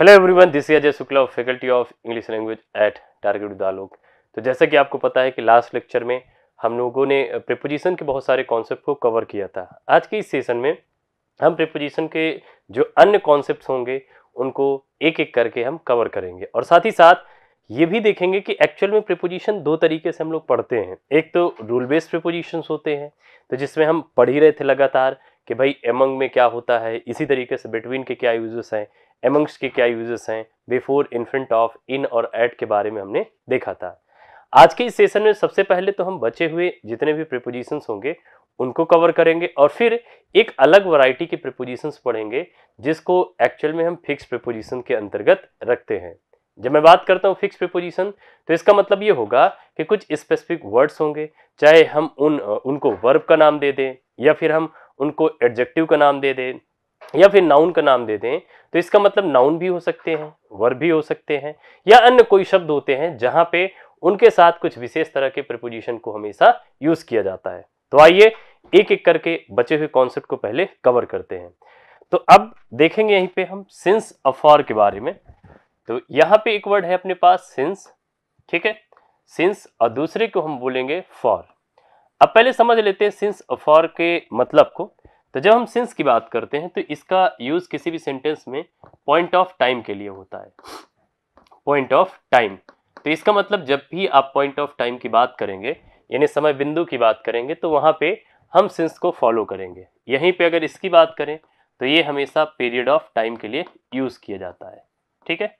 Hello everyone this Ajay Shukla faculty of English language at target दालोक तो जैसा कि आपको पता है कि लास्ट लेक्चर में हम लोगों ने प्रिपोजिशन के बहुत सारे कॉन्सेप्ट को कवर किया था आज के इस सेशन में हम प्रिपोजिशन के जो अन्य कॉन्सेप्ट होंगे उनको एक एक करके हम कवर करेंगे और साथ ही साथ ये भी देखेंगे कि एक्चुअल में प्रिपोजिशन दो तरीके से हम लोग पढ़ते हैं एक तो रूल बेस्ड प्रिपोजिशन होते हैं तो जिसमें हम पढ़ ही रहे थे लगातार कि भाई एमंग में क्या होता है इसी तरीके से बिटवीन के क्या यूजेस हैं एमंग्स के क्या यूजेस हैं before in front of in और एट के बारे में हमने देखा था आज के इस सेशन में सबसे पहले तो हम बचे हुए जितने भी प्रिपोजिशंस होंगे उनको कवर करेंगे और फिर एक अलग वैरायटी के प्रिपोजिशंस पढ़ेंगे जिसको एक्चुअल में हम फिक्स प्रिपोजिशन के अंतर्गत रखते हैं जब मैं बात करता हूँ फिक्स प्रिपोजिशन तो इसका मतलब ये होगा कि कुछ स्पेसिफिक वर्ड्स होंगे चाहे हम उन उनको वर्ब का नाम दे दें या फिर हम उनको एडजेक्टिव का नाम दे दें या फिर नाउन का नाम दे दें तो इसका मतलब नाउन भी हो सकते हैं वर्ब भी हो सकते हैं या अन्य कोई शब्द होते हैं जहां पे उनके साथ कुछ विशेष तरह के प्रपोजिशन को हमेशा यूज किया जाता है तो आइए एक एक करके बचे हुए कॉन्सेप्ट को पहले कवर करते हैं तो अब देखेंगे यहीं पे हम सिंस अफॉर के बारे में तो यहाँ पे एक वर्ड है अपने पास सिंस ठीक है सिंस और दूसरे को हम बोलेंगे फॉर अब पहले समझ लेते हैं सिंस अफॉर के मतलब को तो जब हम सिंस की बात करते हैं तो इसका यूज़ किसी भी सेंटेंस में पॉइंट ऑफ टाइम के लिए होता है पॉइंट ऑफ टाइम तो इसका मतलब जब भी आप पॉइंट ऑफ टाइम की बात करेंगे यानी समय बिंदु की बात करेंगे तो वहाँ पे हम सिंस को फॉलो करेंगे यहीं पे अगर इसकी बात करें तो ये हमेशा पीरियड ऑफ टाइम के लिए यूज़ किया जाता है ठीक है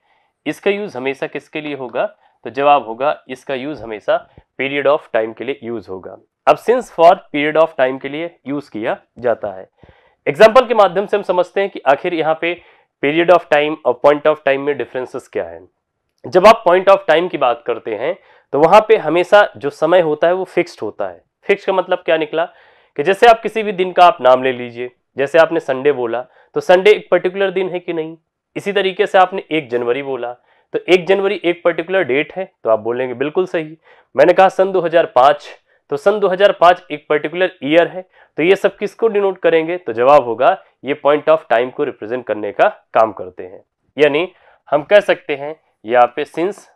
इसका यूज़ हमेशा किसके लिए होगा तो जवाब होगा इसका यूज़ हमेशा पीरियड ऑफ टाइम के लिए यूज़ होगा अब since for period of time के लिए यूज किया जाता है एग्जाम्पल के माध्यम से हम समझते हैं कि आखिर यहाँ पे पीरियड ऑफ टाइम और पॉइंट ऑफ टाइम में डिफरेंसेस क्या है जब आप पॉइंट ऑफ टाइम की बात करते हैं तो वहां पे हमेशा जो समय होता है वो फिक्स्ड होता है फिक्स का मतलब क्या निकला कि जैसे आप किसी भी दिन का आप नाम ले लीजिए जैसे आपने संडे बोला तो संडे एक पर्टिकुलर दिन है कि नहीं इसी तरीके से आपने एक जनवरी बोला तो एक जनवरी एक पर्टिकुलर डेट है तो आप बोलेंगे बिल्कुल सही मैंने कहा सन दो तो सन 2005 एक पर्टिकुलर ईयर है तो ये सब किसको डिनोट करेंगे तो जवाब होगा ये पॉइंट ऑफ टाइम को रिप्रेजेंट करने का काम करते हैं यानी हम कह सकते हैं यहाँ पे सिंस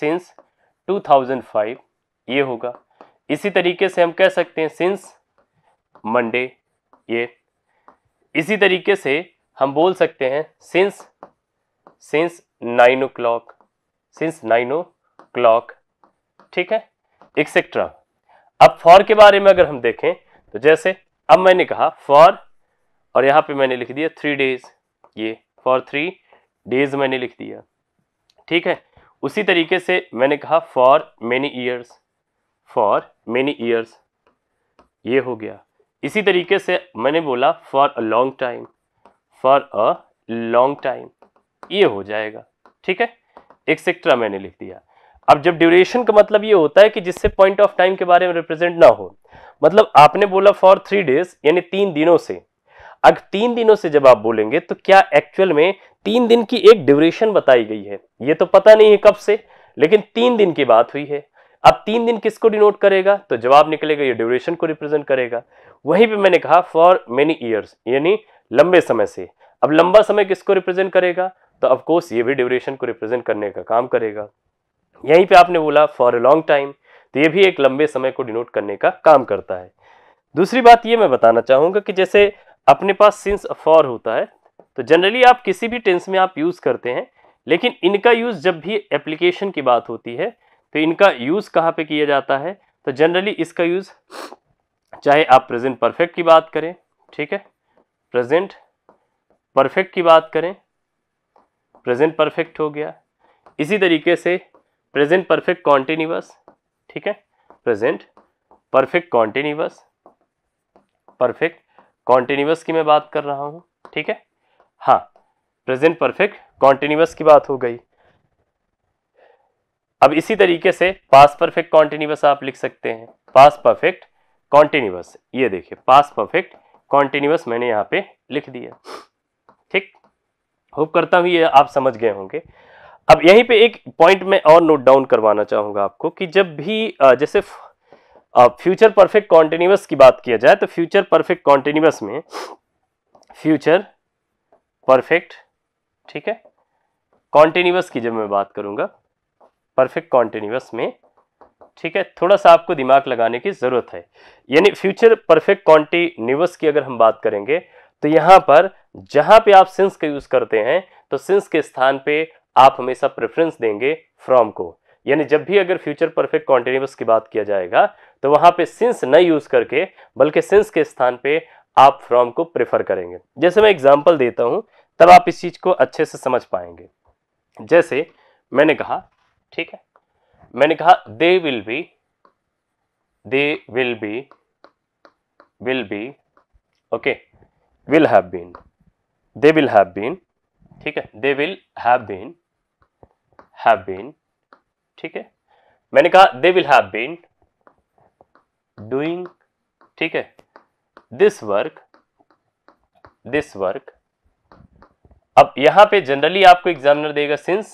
सिंस 2005 ये होगा इसी तरीके से हम कह सकते हैं सिंस मंडे ये इसी तरीके से हम बोल सकते हैं since since nine o'clock since nine o'clock ठीक है एक्सेट्रा अब फॉर के बारे में अगर हम देखें तो जैसे अब मैंने कहा फॉर और यहां पे मैंने लिख दिया थ्री डेज ये फॉर थ्री डेज मैंने लिख दिया ठीक है उसी तरीके से मैंने कहा for many years for many years ये हो गया इसी तरीके से मैंने बोला for a long time for a long time ये हो जाएगा ठीक है एक्सेट्रा मैंने लिख दिया अब जब ड्यूरेशन का मतलब ये होता है कि जिससे पॉइंट ऑफ टाइम के बारे में रिप्रेजेंट ना हो मतलब आपने बोला फॉर थ्री डेज यानी तीन दिनों से अगर तीन दिनों से जब आप बोलेंगे तो क्या एक्चुअल में तीन दिन की एक ड्यूरेशन बताई गई है ये तो पता नहीं है कब से लेकिन तीन दिन की बात हुई है अब तीन दिन किसको डिनोट करेगा तो जवाब निकलेगा ये ड्यूरेशन को रिप्रेजेंट करेगा वहीं पे मैंने कहा फॉर मेनी ईयर्स यानी लंबे समय से अब लंबा समय किसको रिप्रेजेंट करेगा तो ऑफकोर्स ये भी ड्यूरेशन को रिप्रेजेंट करने का काम करेगा यहीं पे आपने बोला फॉर ए लॉन्ग टाइम तो ये भी एक लंबे समय को डिनोट करने का काम करता है दूसरी बात ये मैं बताना चाहूँगा कि जैसे अपने पास सिंस फॉर होता है तो जनरली आप किसी भी टेंस में आप यूज़ करते हैं लेकिन इनका यूज़ जब भी एप्लीकेशन की बात होती है तो इनका यूज़ कहाँ पे किया जाता है तो जनरली इसका यूज़ चाहे आप प्रेजेंट परफेक्ट की बात करें ठीक है प्रेजेंट परफेक्ट की बात करें प्रेजेंट परफेक्ट हो गया इसी तरीके से प्रेजेंट परफेक्ट कॉन्टिन्यूस ठीक है present perfect continuous perfect continuous की मैं बात कर रहा हूँ ठीक है हाँ प्रेजेंट परफेक्ट कॉन्टिन्यूस की बात हो गई अब इसी तरीके से पास परफेक्ट कॉन्टिन्यूस आप लिख सकते हैं पास परफेक्ट कॉन्टिन्यूस ये देखिए पास परफेक्ट कॉन्टिन्यूस मैंने यहाँ पे लिख दिया ठीक होप करता हूँ ये आप समझ गए होंगे अब यहीं पे एक पॉइंट मैं और नोट डाउन करवाना चाहूंगा आपको कि जब भी जैसे फ्यूचर परफेक्ट कॉन्टिन्यूस की बात किया जाए तो फ्यूचर परफेक्ट कॉन्टिन्यूस में फ्यूचर परफेक्ट ठीक है कॉन्टिन्यूस की जब मैं बात करूंगा परफेक्ट कॉन्टिन्यूस में ठीक है थोड़ा सा आपको दिमाग लगाने की ज़रूरत है यानी फ्यूचर परफेक्ट कॉन्टिन्यूस की अगर हम बात करेंगे तो यहां पर जहां पे आप सिंस का यूज़ करते हैं तो सिंस के स्थान पे आप हमेशा प्रेफरेंस देंगे फ्रॉम को यानी जब भी अगर फ्यूचर परफेक्ट कॉन्टिन्यूस की बात किया जाएगा तो वहां पे सिंस न यूज करके बल्कि सिंस के स्थान पे आप फ्रॉम को प्रेफर करेंगे जैसे मैं एग्जाम्पल देता हूं तब आप इस चीज को अच्छे से समझ पाएंगे जैसे मैंने कहा ठीक है मैंने कहा they will be they will be will be okay will have been they will have been ठीक है they will have been have been ठीक है मैंने कहा they will have been doing ठीक है दिस वर्क दिस वर्क अब यहां पे जनरली आपको एग्जामिनर देगा सिंस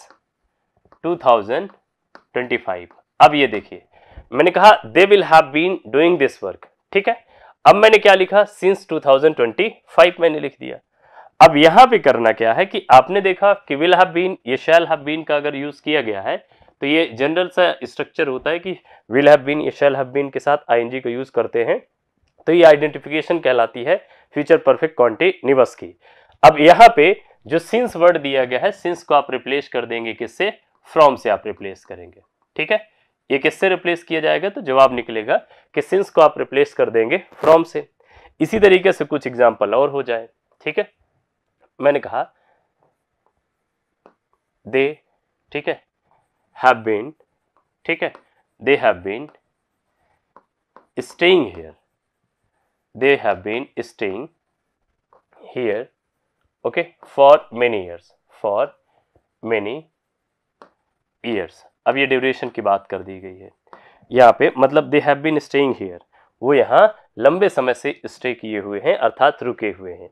2025 अब ये देखिए मैंने कहा they will have been doing this work ठीक है अब मैंने क्या लिखा सिंस 2025 मैंने लिख दिया अब यहां पे करना क्या है कि आपने देखा कि विल हैव बीन ये शैल हैव बीन का अगर यूज़ किया गया है तो ये जनरल सा स्ट्रक्चर होता है कि विल हैव बीन ये शैल हैव बीन के साथ आईएनजी को यूज़ करते हैं तो ये आइडेंटिफिकेशन कहलाती है फ्यूचर परफेक्ट कॉन्टिन्यूस की अब यहाँ पे जो सिंस वर्ड दिया गया है सिंस को आप रिप्लेस कर देंगे किससे फ्रॉम से आप रिप्लेस करेंगे ठीक है ये किससे रिप्लेस किया जाएगा तो जवाब निकलेगा कि सिंस को आप रिप्लेस कर देंगे फ्रॉम से इसी तरीके से कुछ एग्जाम्पल और हो जाए ठीक है मैंने कहा दे ठीक है हैव बीन ठीक है they have been staying here they have been staying here okay for many years for many years अब ये ड्यूरेशन की बात कर दी गई है यहाँ पे मतलब they have been staying here वो यहाँ लंबे समय से स्टे किए हुए हैं अर्थात रुके हुए हैं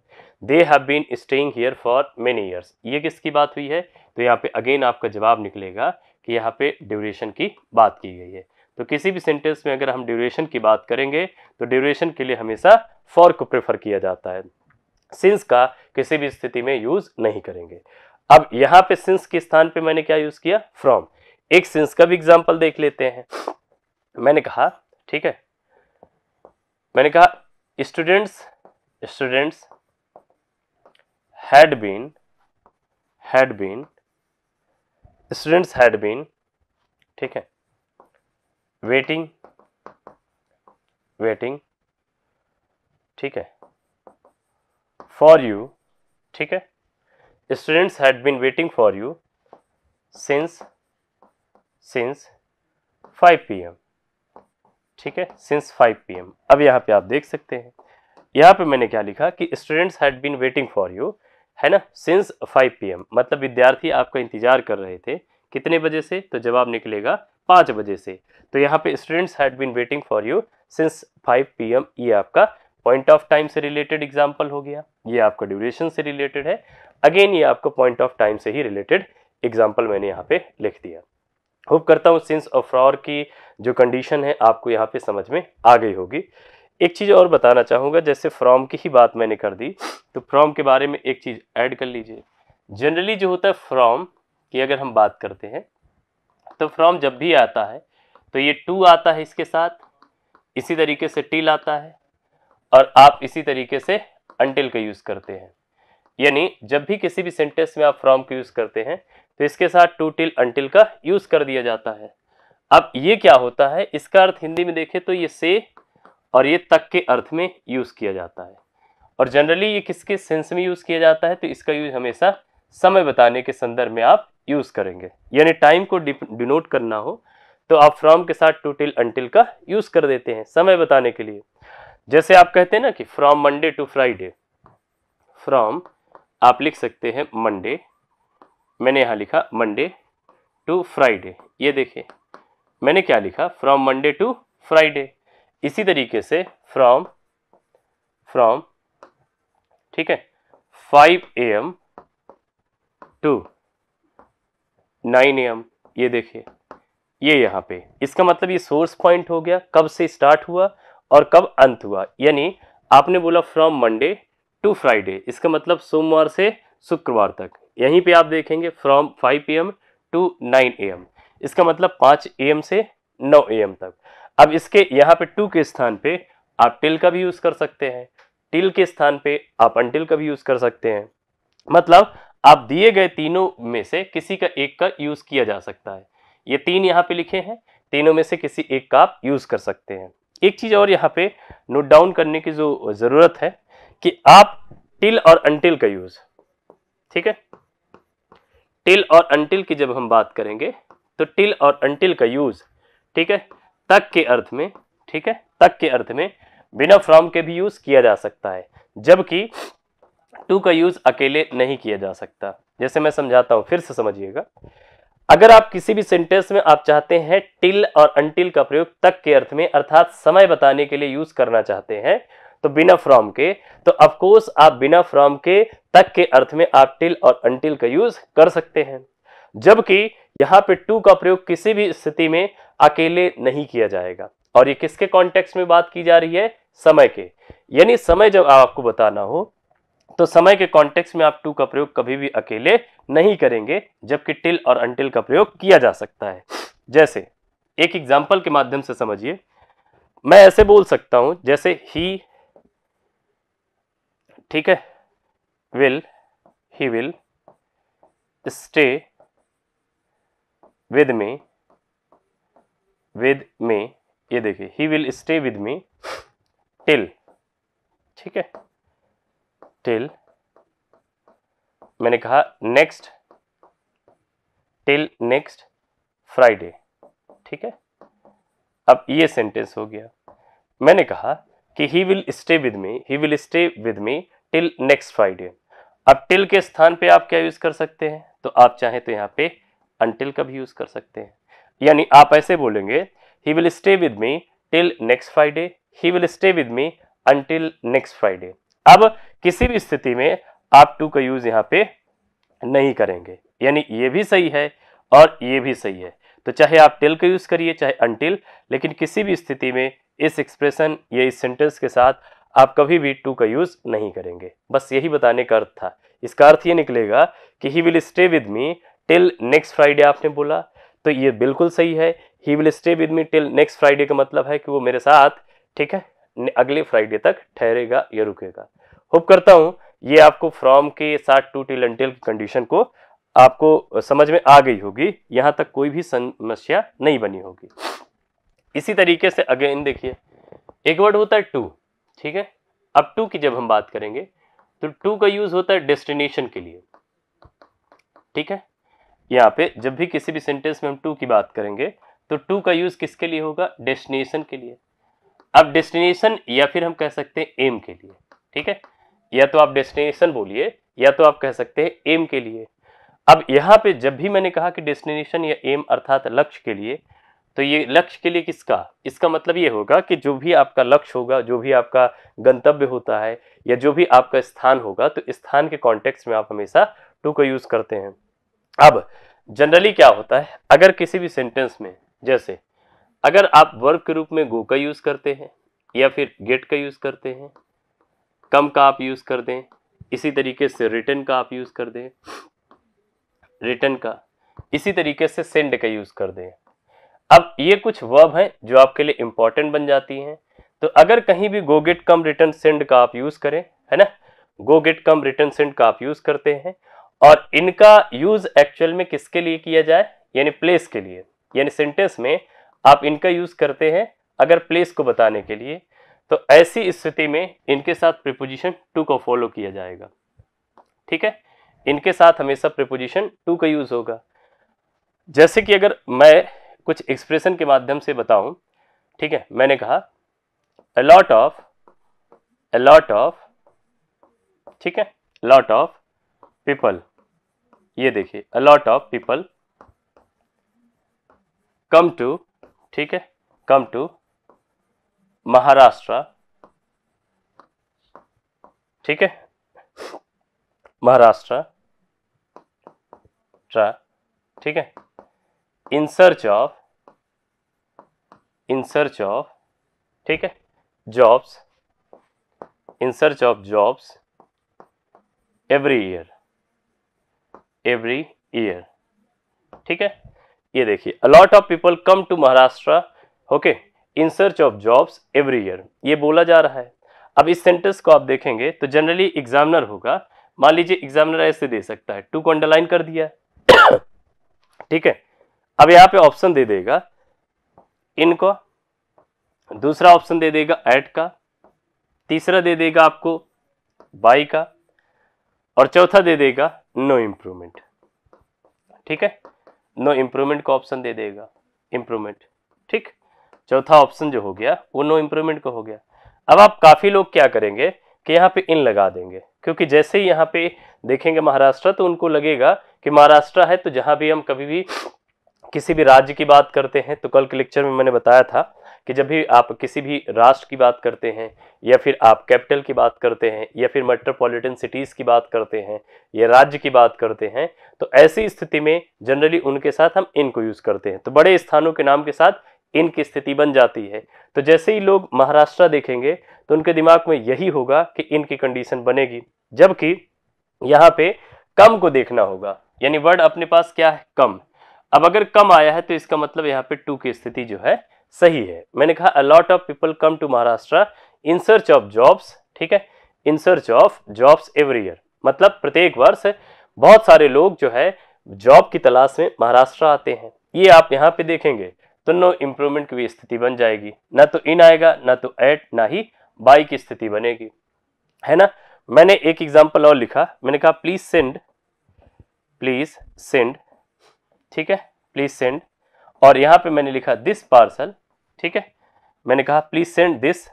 they have been staying here for many years ये किसकी बात हुई है तो यहाँ पे अगेन आपका जवाब निकलेगा कि यहाँ पे ड्यूरेशन की बात की गई है तो किसी भी सेंटेंस में अगर हम ड्यूरेशन की बात करेंगे तो ड्यूरेशन के लिए हमेशा फॉर को प्रेफर किया जाता है सिंस का किसी भी स्थिति में यूज़ नहीं करेंगे अब यहाँ पे सिंस के स्थान पे मैंने क्या यूज़ किया फ्रॉम एक सिंस का भी एग्जाम्पल देख लेते हैं मैंने कहा ठीक है मैंने कहा students students had been had been students had been ठीक है वेटिंग वेटिंग ठीक है फॉर यू ठीक है students had been waiting for you since since 5 p.m. ठीक है सिंस 5 पी अब यहाँ पे आप देख सकते हैं यहाँ पे मैंने क्या लिखा कि students had been waiting for you है ना सिंस 5 पी मतलब विद्यार्थी आपका इंतजार कर रहे थे कितने बजे से तो जवाब निकलेगा पाँच बजे से तो यहाँ पे students had been waiting for you since 5 p ये आपका पॉइंट ऑफ टाइम से रिलेटेड एग्जाम्पल हो गया ये आपका ड्यूरेशन से रिलेटेड है अगेन ये आपको पॉइंट ऑफ टाइम से ही रिलेटेड एग्जाम्पल मैंने यहाँ पे लिख दिया होप करता हूँ सिंस ऑफ फ्रॉर की जो कंडीशन है आपको यहाँ पे समझ में आ गई होगी एक चीज़ और बताना चाहूँगा जैसे फ्रॉम की ही बात मैंने कर दी तो फ्रॉम के बारे में एक चीज़ ऐड कर लीजिए जनरली जो होता है फ्रॉम की अगर हम बात करते हैं तो फ्रॉम जब भी आता है तो ये टू आता है इसके साथ इसी तरीके से टिल आता है और आप इसी तरीके से अनटिल का यूज़ करते हैं यानी जब भी किसी भी सेंटेंस में आप फ्रॉम का यूज़ करते हैं तो इसके साथ टू टिल अनटिल का यूज़ कर दिया जाता है अब ये क्या होता है इसका अर्थ हिंदी में देखें तो ये से और ये तक के अर्थ में यूज़ किया जाता है और जनरली ये किसके सेंस में यूज़ किया जाता है तो इसका यूज हमेशा समय बताने के संदर्भ में आप यूज़ करेंगे यानी टाइम को डिनोट करना हो तो आप फ्रॉम के साथ टू टिल अनटिल का यूज़ कर देते हैं समय बताने के लिए जैसे आप कहते हैं ना कि from Monday to Friday from आप लिख सकते हैं मंडे मैंने यहाँ लिखा मंडे टू फ्राइडे ये देखें मैंने क्या लिखा फ्रॉम मंडे टू फ्राइडे इसी तरीके से फ्रॉम फ्रॉम ठीक है 5 a m to 9 a m ये देखिए ये यहाँ पे इसका मतलब ये सोर्स पॉइंट हो गया कब से स्टार्ट हुआ और कब अंत हुआ यानी आपने बोला फ्रॉम मंडे टू फ्राइडे इसका मतलब सोमवार से शुक्रवार तक यहीं पे आप देखेंगे from 5 p m to 9 a m इसका मतलब पाँच ए से नौ ए तक अब इसके यहाँ पे टू के स्थान पे आप टिल का भी यूज़ कर सकते हैं टिल के स्थान पे आप अनटिल का भी यूज़ कर सकते हैं मतलब आप दिए गए तीनों में से किसी का एक का यूज़ किया जा सकता है ये तीन यहाँ पे लिखे हैं तीनों में से किसी एक का आप यूज़ कर सकते हैं एक चीज़ और यहाँ पे नोट डाउन करने की जो ज़रूरत है कि आप टिल और अनटिल का यूज़ ठीक है टिल और अनटिल की जब हम बात करेंगे तो टिल और अनटिल का यूज ठीक है तक के अर्थ में ठीक है तक के अर्थ में बिना फ्रॉम के भी यूज किया जा सकता है जबकि टू का यूज अकेले नहीं किया जा सकता जैसे मैं समझाता हूं फिर से समझिएगा अगर आप किसी भी सेंटेंस में आप चाहते हैं टिल और अनटिल का प्रयोग तक के अर्थ में अर्थात समय बताने के लिए यूज करना चाहते हैं तो बिना फ्रॉम के तो ऑफकोर्स आप बिना फ्रॉम के तक के अर्थ में आप टिल और अनटिल का यूज कर सकते हैं जबकि यहाँ पे टू का प्रयोग किसी भी स्थिति में अकेले नहीं किया जाएगा और ये किसके कॉन्टेक्स्ट में बात की जा रही है समय के यानी समय जब आपको बताना हो तो समय के कॉन्टेक्स्ट में आप टू का प्रयोग कभी भी अकेले नहीं करेंगे जबकि टिल और अनटिल का प्रयोग किया जा सकता है जैसे एक एग्जाम्पल के माध्यम से समझिए मैं ऐसे बोल सकता हूं जैसे ही ठीक है will he will stay with me with me ये देखिए he will stay with me till ठीक है टिल मैंने कहा नेक्स्ट टिल नेक्स्ट फ्राइडे ठीक है अब ये सेंटेंस हो गया मैंने कहा कि he will stay with me he will stay with me till next Friday अब टिल के स्थान पे आप क्या यूज़ कर सकते हैं तो आप चाहें तो यहां पे अनटिल का भी यूज कर सकते हैं यानी आप ऐसे बोलेंगे he will stay with me till next Friday he will stay with me until next Friday अब किसी भी स्थिति में आप टू का यूज यहाँ पे नहीं करेंगे यानी ये भी सही है और ये भी सही है तो चाहे आप टिल का यूज करिए चाहे अनटिल लेकिन किसी भी स्थिति में इस एक्सप्रेशन या इस सेंटेंस के साथ आप कभी भी टू का यूज नहीं करेंगे बस यही बताने का अर्थ था इसका अर्थ ये निकलेगा कि he will stay with me till next Friday आपने बोला तो ये बिल्कुल सही है he will stay with me till next Friday का मतलब है कि वो मेरे साथ ठीक है अगले फ्राइडे तक ठहरेगा या रुकेगा होप करता हूँ ये आपको फ्रॉम के साथ टू टिल एंटिल कंडीशन को आपको समझ में आ गई होगी यहाँ तक कोई भी समस्या नहीं बनी होगी इसी तरीके से अगेन देखिए एक वर्ड होता है टू ठीक है अब टू की जब हम बात करेंगे तो टू का यूज होता है डेस्टिनेशन के लिए ठीक है यहाँ पे जब भी किसी भी सेंटेंस में हम टू की बात करेंगे तो टू का यूज़ किसके लिए होगा डेस्टिनेशन के लिए अब डेस्टिनेशन या फिर हम कह सकते हैं एम के लिए ठीक है या तो आप डेस्टिनेशन बोलिए या तो आप कह सकते हैं एम के लिए अब यहाँ पे जब भी मैंने कहा कि डेस्टिनेशन या एम अर्थात लक्ष्य के लिए तो ये लक्ष्य के लिए किसका इसका मतलब ये होगा कि जो भी आपका लक्ष्य होगा जो भी आपका गंतव्य होता है या जो भी आपका स्थान होगा तो स्थान के कॉन्टेक्स्ट में आप हमेशा टू का यूज़ करते हैं अब जनरली क्या होता है अगर किसी भी सेंटेंस में जैसे अगर आप वर्ब के रूप में गो का यूज़ करते हैं या फिर गेट का यूज़ करते हैं कम का आप यूज़ कर दें इसी तरीके से रिटर्न का आप यूज़ कर दें रिटर्न का इसी तरीके से सेंड का यूज़ कर दें अब ये कुछ वर्ब हैं जो आपके लिए इंपॉर्टेंट बन जाती हैं तो अगर कहीं भी go get come return send का आप यूज़ करें है ना go get come return send का आप यूज़ करते हैं और इनका यूज एक्चुअल में किसके लिए किया जाए यानी प्लेस के लिए यानी सेंटेंस में आप इनका यूज करते हैं अगर प्लेस को बताने के लिए तो ऐसी स्थिति में इनके साथ प्रिपोजिशन टू को फॉलो किया जाएगा ठीक है इनके साथ हमेशा प्रिपोजिशन टू का यूज होगा जैसे कि अगर मैं कुछ एक्सप्रेशन के माध्यम से बताऊं ठीक है मैंने कहा अलॉट ऑफ अलॉट ऑफ ठीक है लॉट ऑफ पीपल ये देखिए a lot of people come to ठीक है कम टू महाराष्ट्र ठीक है महाराष्ट्र ठीक है in search of in search of ठीक है jobs in search of jobs every year every year ठीक है ये देखिए a lot of people come to Maharashtra okay in search of jobs every year ये बोला जा रहा है अब इस सेंटेंस को आप देखेंगे तो जनरली एग्जामिनर होगा मान लीजिए एग्जामिनर ऐसे दे सकता है टू को अंडरलाइन कर दिया ठीक है अब यहाँ पे ऑप्शन दे देगा इनको दूसरा ऑप्शन दे देगा एट का तीसरा दे देगा आपको बाई का और चौथा दे देगा नो इम्प्रूवमेंट ठीक है नो इम्प्रूवमेंट को ऑप्शन दे देगा इम्प्रूवमेंट ठीक चौथा ऑप्शन जो हो गया वो नो इम्प्रूवमेंट का हो गया अब आप काफ़ी लोग क्या करेंगे कि यहाँ पे इन लगा देंगे क्योंकि जैसे ही यहाँ पे देखेंगे महाराष्ट्र तो उनको लगेगा कि महाराष्ट्र है तो जहाँ भी हम कभी भी किसी भी राज्य की बात करते हैं तो कल के लेक्चर में मैंने बताया था कि जब भी आप किसी भी राष्ट्र की बात करते हैं या फिर आप कैपिटल की बात करते हैं या फिर मेट्रोपॉलिटन सिटीज़ की बात करते हैं या राज्य की बात करते हैं तो ऐसी स्थिति में जनरली उनके साथ हम इन को यूज़ करते हैं तो बड़े स्थानों के नाम के साथ इन की स्थिति बन जाती है तो जैसे ही लोग महाराष्ट्र देखेंगे तो उनके दिमाग में यही होगा कि इनकी कंडीशन बनेगी जबकि यहाँ पे कम को देखना होगा यानी वर्ड अपने पास क्या है कम अब अगर कम आया है तो इसका मतलब यहाँ पे टू की स्थिति जो है सही है मैंने कहा a lot of people come to Maharashtra in search of jobs ठीक है in search of jobs every year मतलब प्रत्येक वर्ष बहुत सारे लोग जो है जॉब की तलाश में महाराष्ट्र आते हैं ये आप यहाँ पे देखेंगे तो नो इम्प्रूवमेंट की भी स्थिति बन जाएगी ना तो इन आएगा ना तो एट ना ही बाई की स्थिति बनेगी है ना मैंने एक एग्जाम्पल और लिखा मैंने कहा प्लीज सेंड प्लीज सेंड ठीक है प्लीज सेंड और यहाँ पे मैंने लिखा दिस पार्सल ठीक है मैंने कहा प्लीज सेंड दिस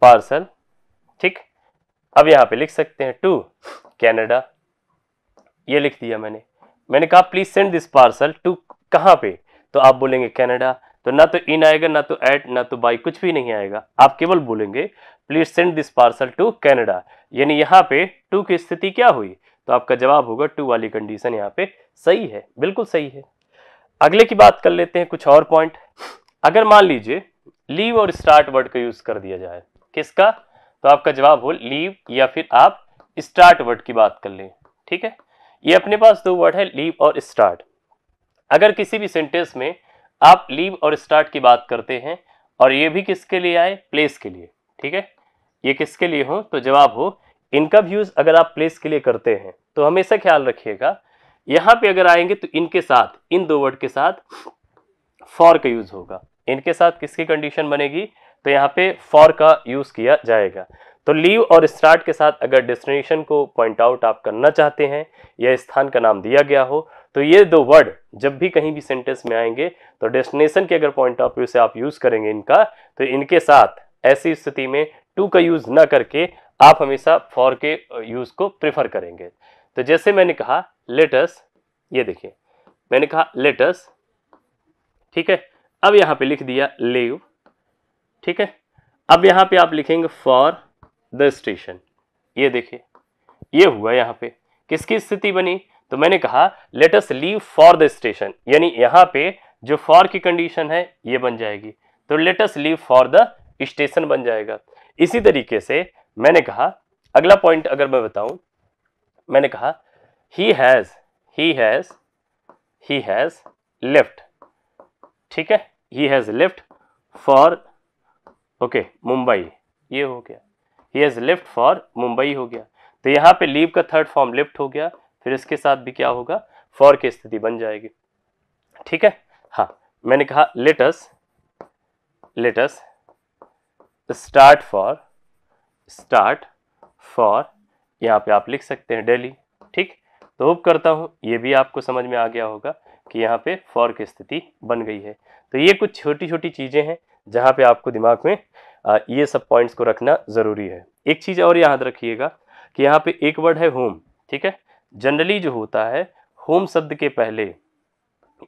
पार्सल ठीक अब यहाँ पे लिख सकते हैं टू कनाडा ये लिख दिया मैंने मैंने कहा please send this parcel to कहाँ पे तो आप बोलेंगे कनाडा तो ना तो इन आएगा ना तो एट ना तो बाई कुछ भी नहीं आएगा आप केवल बोलेंगे please send this parcel to Canada यानी यहाँ पे टू की स्थिति क्या हुई तो आपका जवाब होगा टू वाली कंडीशन यहाँ पे सही है बिल्कुल सही है अगले की बात कर लेते हैं कुछ और पॉइंट अगर मान लीजिए लीव और स्टार्ट वर्ड का यूज कर दिया जाए किसका तो आपका जवाब हो लीव या फिर आप स्टार्ट वर्ड की बात कर लें ठीक है ये अपने पास दो वर्ड है लीव और स्टार्ट अगर किसी भी सेंटेंस में आप लीव और स्टार्ट की बात करते हैं और ये भी किसके लिए आए प्लेस के लिए ठीक है ये किसके लिए हो तो जवाब हो इनका व्यूज़ अगर आप प्लेस के लिए करते हैं तो हमेशा ख्याल रखिएगा यहाँ पे अगर आएंगे तो इनके साथ इन दो वर्ड के साथ फॉर का यूज़ होगा इनके साथ किसकी कंडीशन बनेगी तो यहाँ पे फॉर का यूज़ किया जाएगा तो लीव और स्टार्ट के साथ अगर डेस्टिनेशन को पॉइंट आउट आप करना चाहते हैं या स्थान का नाम दिया गया हो तो ये दो वर्ड जब भी कहीं भी सेंटेंस में आएंगे तो डेस्टिनेशन के अगर पॉइंट ऑफ व्यू से आप यूज़ करेंगे इनका तो इनके साथ ऐसी स्थिति में टू का यूज़ ना करके आप हमेशा फॉर के यूज़ को प्रेफर करेंगे तो जैसे मैंने कहा लेटस ये देखिए मैंने कहा लेटस ठीक है अब यहां पे लिख दिया लेव ठीक है अब यहां पे आप लिखेंगे फॉर द स्टेशन ये देखिए ये हुआ यहाँ पे किसकी स्थिति बनी तो मैंने कहा let's leave for the station यानी यहां पे जो फॉर की कंडीशन है ये बन जाएगी तो let's leave for the station बन जाएगा इसी तरीके से मैंने कहा अगला पॉइंट अगर मैं बताऊं मैंने कहा he has he has he has left ठीक है he has left for okay Mumbai ये हो गया he has left for Mumbai हो गया तो यहां पे लीव का थर्ड फॉर्म लेफ्ट हो गया फिर इसके साथ भी क्या होगा फॉर की स्थिति बन जाएगी ठीक है हाँ मैंने कहा let's let's start for start for यहाँ पे आप लिख सकते हैं डेली ठीक तो होप करता हूँ ये भी आपको समझ में आ गया होगा कि यहाँ पे फॉर की स्थिति बन गई है तो ये कुछ छोटी छोटी चीज़ें हैं जहाँ पे आपको दिमाग में आ, ये सब पॉइंट्स को रखना ज़रूरी है एक चीज़ और याद रखिएगा कि यहाँ पे एक वर्ड है होम ठीक है जनरली जो होता है होम शब्द के पहले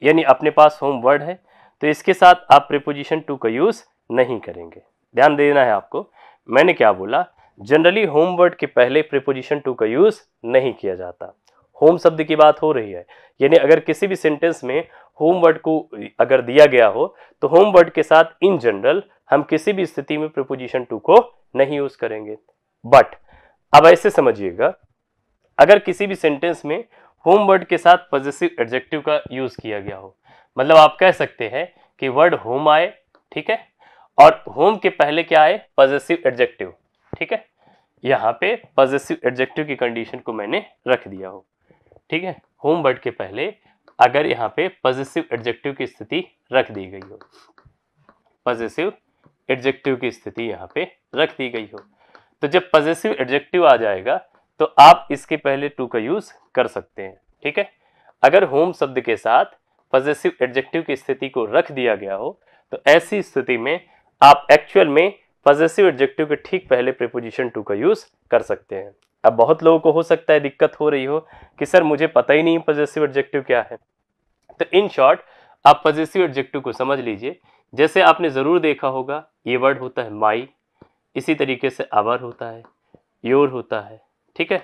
यानी अपने पास होम वर्ड है तो इसके साथ आप प्रिपोजिशन टू का यूज़ नहीं करेंगे ध्यान देना है आपको मैंने क्या बोला जनरली होम वर्ड के पहले प्रिपोजिशन टू का यूज़ नहीं किया जाता होम शब्द की बात हो रही है यानी अगर किसी भी सेंटेंस में होम वर्ड को अगर दिया गया हो तो होम वर्ड के साथ इन जनरल हम किसी भी स्थिति में प्रिपोजिशन टू को नहीं यूज़ करेंगे बट अब ऐसे समझिएगा अगर किसी भी सेंटेंस में होम वर्ड के साथ पॉजिटिव एडजेक्टिव का यूज़ किया गया हो मतलब आप कह सकते हैं कि वर्ड होम आए ठीक है और होम के पहले क्या है पॉजिटिव एडजेक्टिव ठीक है यहाँ पे पॉजिटिव एडजेक्टिव की कंडीशन को मैंने रख दिया हो ठीक है होम वर्ड के पहले अगर यहाँ पे पॉजिटिव एडजेक्टिव की स्थिति रख दी गई हो पॉजिटिव एडजेक्टिव की स्थिति यहाँ पे रख दी गई हो तो जब पॉजिटिव एडजेक्टिव आ जाएगा तो आप इसके पहले टू का यूज कर सकते हैं ठीक है अगर होम शब्द के साथ पॉजिटिव एडजेक्टिव की स्थिति को रख दिया गया हो तो ऐसी स्थिति में आप एक्चुअल में पॉजिटिव एडजेक्टिव के ठीक पहले प्रिपोजिशन टू का यूज़ कर सकते हैं अब बहुत लोगों को हो सकता है दिक्कत हो रही हो कि सर मुझे पता ही नहीं पॉजिटिव एडजेक्टिव क्या है तो इन शॉर्ट आप पॉजिटिव एडजेक्टिव को समझ लीजिए जैसे आपने ज़रूर देखा होगा ये वर्ड होता है माई इसी तरीके से आवर होता है योर होता है ठीक है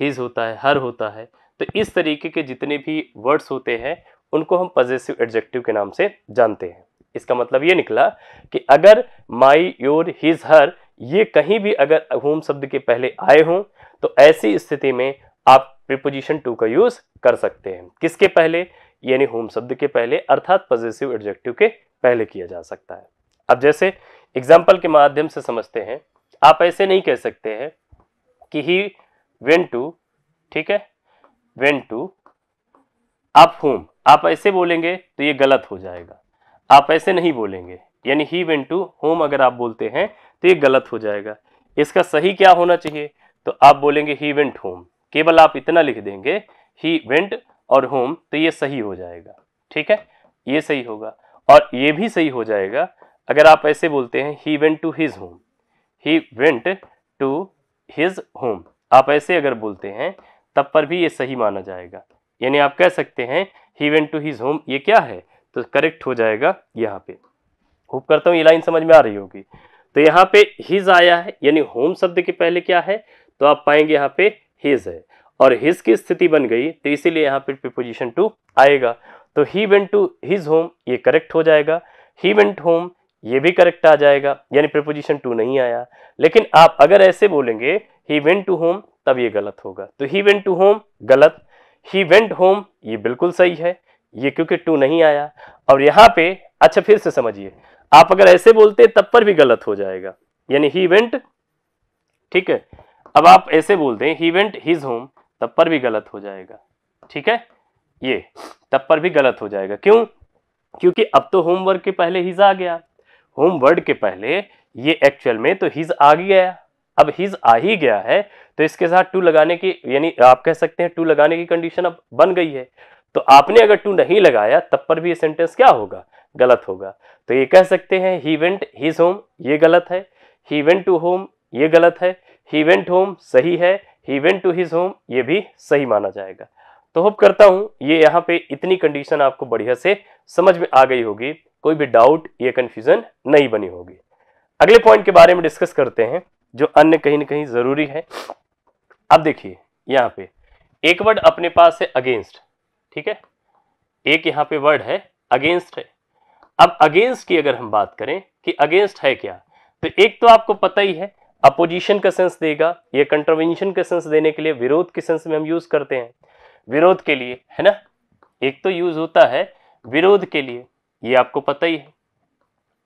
हिज होता है हर होता है तो इस तरीके के जितने भी वर्ड्स होते हैं उनको हम पॉजिटिव एडजेक्टिव के नाम से जानते हैं इसका मतलब ये निकला कि अगर माई योर हिज हर ये कहीं भी अगर होम शब्द के पहले आए हों तो ऐसी स्थिति में आप प्रिपोजिशन टू का यूज कर सकते हैं किसके पहले यानी होम शब्द के पहले अर्थात पॉजिटिव एडजेक्टिव के पहले किया जा सकता है अब जैसे एग्जाम्पल के माध्यम से समझते हैं आप ऐसे नहीं कह सकते हैं कि ही वेन टू ठीक है वेन टू आप होम आप ऐसे बोलेंगे तो ये गलत हो जाएगा आप ऐसे नहीं बोलेंगे यानी ही वेंट टू होम अगर आप बोलते हैं तो ये गलत हो जाएगा इसका सही क्या होना चाहिए तो आप बोलेंगे ही वेंट होम केवल आप इतना लिख देंगे ही वेंट और होम तो ये सही हो जाएगा ठीक है ये सही होगा और ये भी सही हो जाएगा अगर आप ऐसे बोलते हैं he went to his home he went to his home आप ऐसे अगर बोलते हैं तब पर भी ये सही माना जाएगा यानी आप कह सकते हैं he went to his home ये क्या है तो करेक्ट हो जाएगा यहाँ पे होप करता हूँ ये लाइन समझ में आ रही होगी तो यहाँ पे हिज आया है यानी होम शब्द के पहले क्या है तो आप पाएंगे यहाँ पे हिज है और हिज की स्थिति बन गई तो इसीलिए यहाँ पे प्रिपोजिशन टू आएगा तो he went to his home ये करेक्ट हो जाएगा ही वेंट होम ये भी करेक्ट आ जाएगा यानी प्रिपोजिशन टू नहीं आया लेकिन आप अगर ऐसे बोलेंगे ही वेंट टू होम तब ये गलत होगा तो ही वेंट टू होम गलत ही वेंट होम ये बिल्कुल सही है ये क्योंकि टू नहीं आया और यहां पे अच्छा फिर से समझिए आप अगर ऐसे बोलते तब पर भी गलत हो जाएगा यानी ही वेंट ठीक है अब आप ऐसे बोलते हैं ही वेंट हिज होम तब पर भी गलत हो जाएगा ठीक है ये तब पर भी गलत हो जाएगा क्यों क्योंकि अब तो होमवर्क के पहले हिज आ गया होमवर्ड के पहले ये एक्चुअल में तो हिज आ गया अब हिज आ ही गया है तो इसके साथ टू लगाने की यानी आप कह सकते हैं टू लगाने की कंडीशन अब बन गई है तो आपने अगर टू नहीं लगाया तब पर भी ये सेंटेंस क्या होगा गलत होगा तो ये कह सकते हैं ही वेंट हीज होम ये गलत है ही वेंट टू होम ये गलत है ही वेंट होम सही है he went to his home ये भी सही माना जाएगा तो होप करता हूँ ये यहाँ पे इतनी कंडीशन आपको बढ़िया से समझ में आ गई होगी कोई भी डाउट या कन्फ्यूज़न नहीं बनी होगी अगले पॉइंट के बारे में डिस्कस करते हैं जो अन्य कहीं ना कहीं ज़रूरी है अब देखिए यहाँ पे एक वर्ड अपने पास है अगेंस्ट ठीक है एक यहां पे वर्ड है अगेंस्ट है अब अगेंस्ट की अगर हम बात करें कि अगेंस्ट है क्या तो एक तो आपको पता ही है अपोजिशन का सेंस देगा ये कंट्रोवेंशन का सेंस देने के लिए विरोध के सेंस में हम यूज करते हैं विरोध के लिए है ना एक तो यूज होता है विरोध के लिए ये आपको पता ही है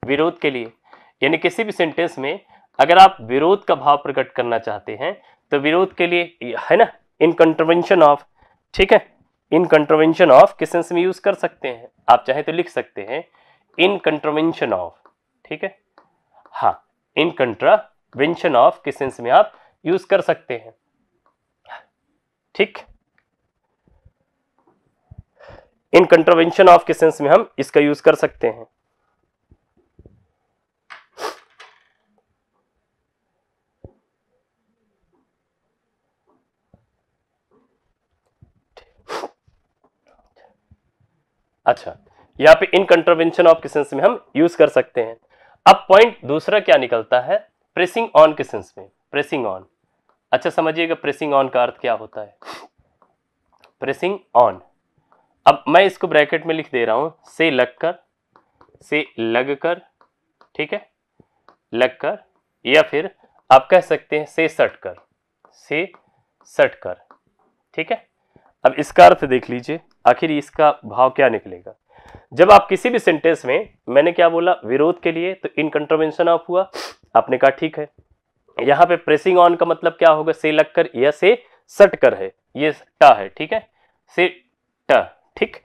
विरोध के लिए यानी किसी भी सेंटेंस में अगर आप विरोध का भाव प्रकट करना चाहते हैं तो विरोध के लिए है ना इन कंट्रोवेंशन ऑफ ठीक है इन कंट्रोवेंशन ऑफ किस सेंस में यूज कर सकते हैं आप चाहे तो लिख सकते हैं इन कंट्रोवेंशन ऑफ ठीक है हाँ इन कंट्रावेंशन ऑफ किस सेंस में आप यूज कर सकते हैं ठीक इन कंट्रोवेंशन ऑफ किस सेंस में हम इसका यूज कर सकते हैं अच्छा यहाँ पे इन कंट्रोवेंशन ऑफ के सेंस में हम यूज कर सकते हैं अब पॉइंट दूसरा क्या निकलता है प्रेसिंग ऑन के सेंस में प्रेसिंग ऑन अच्छा समझिएगा प्रेसिंग ऑन का अर्थ क्या होता है प्रेसिंग ऑन अब मैं इसको ब्रैकेट में लिख दे रहा हूं से लगकर से लगकर ठीक है लगकर या फिर आप कह सकते हैं से सटकर से सटकर ठीक है अब इसका अर्थ देख लीजिए आखिर इसका भाव क्या निकलेगा जब आप किसी भी सेंटेंस में मैंने क्या बोला विरोध के लिए तो इन कंट्रोवेंशन ऑफ हुआ आपने कहा ठीक है यहाँ पे प्रेसिंग ऑन का मतलब क्या होगा से लगकर या से सट कर है ये टा है ठीक है से टा ठीक